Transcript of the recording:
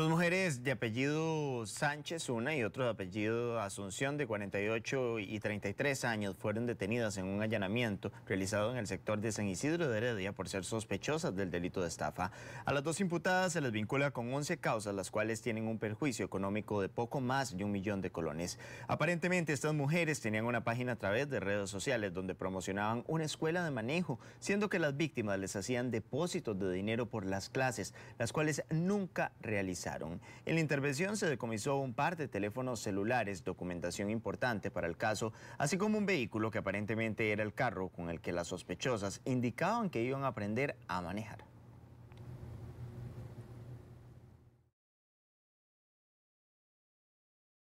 Dos mujeres de apellido Sánchez, una y otro de apellido Asunción, de 48 y 33 años, fueron detenidas en un allanamiento realizado en el sector de San Isidro de Heredia por ser sospechosas del delito de estafa. A las dos imputadas se les vincula con 11 causas, las cuales tienen un perjuicio económico de poco más de un millón de colones. Aparentemente, estas mujeres tenían una página a través de redes sociales donde promocionaban una escuela de manejo, siendo que las víctimas les hacían depósitos de dinero por las clases, las cuales nunca realizaron. En la intervención se decomisó un par de teléfonos celulares, documentación importante para el caso, así como un vehículo que aparentemente era el carro con el que las sospechosas indicaban que iban a aprender a manejar.